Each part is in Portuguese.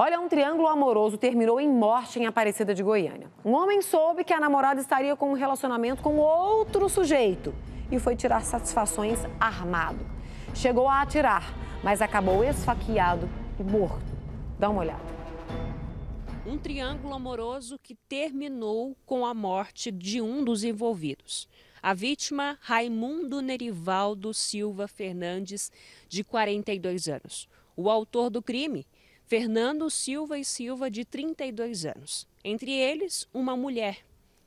Olha, um triângulo amoroso terminou em morte em Aparecida de Goiânia. Um homem soube que a namorada estaria com um relacionamento com outro sujeito e foi tirar satisfações armado. Chegou a atirar, mas acabou esfaqueado e morto. Dá uma olhada. Um triângulo amoroso que terminou com a morte de um dos envolvidos. A vítima, Raimundo Nerivaldo Silva Fernandes, de 42 anos. O autor do crime, Fernando Silva e Silva, de 32 anos. Entre eles, uma mulher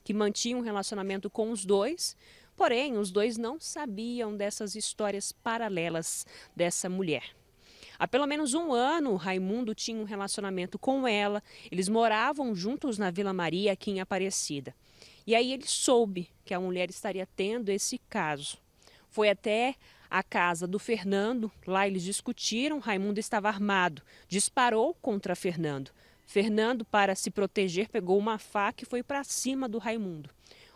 que mantinha um relacionamento com os dois, porém, os dois não sabiam dessas histórias paralelas dessa mulher. Há pelo menos um ano, Raimundo tinha um relacionamento com ela, eles moravam juntos na Vila Maria, aqui em Aparecida. E aí ele soube que a mulher estaria tendo esse caso. Foi até a casa do Fernando. Lá eles discutiram. Raimundo estava armado, disparou contra Fernando. Fernando, para se proteger, pegou uma faca e foi para cima do Raimundo.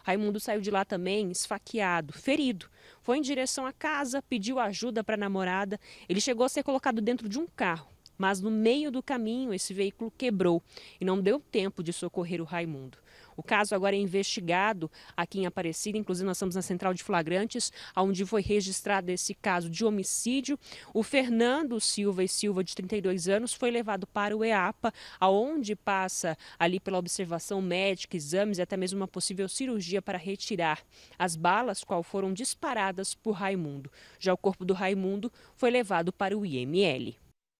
Raimundo saiu de lá também esfaqueado, ferido. Foi em direção à casa, pediu ajuda para a namorada. Ele chegou a ser colocado dentro de um carro. Mas no meio do caminho, esse veículo quebrou e não deu tempo de socorrer o Raimundo. O caso agora é investigado aqui em Aparecida, inclusive nós estamos na central de flagrantes, onde foi registrado esse caso de homicídio. O Fernando Silva e Silva, de 32 anos, foi levado para o EAPA, aonde passa ali pela observação médica, exames e até mesmo uma possível cirurgia para retirar as balas qual foram disparadas por Raimundo. Já o corpo do Raimundo foi levado para o IML.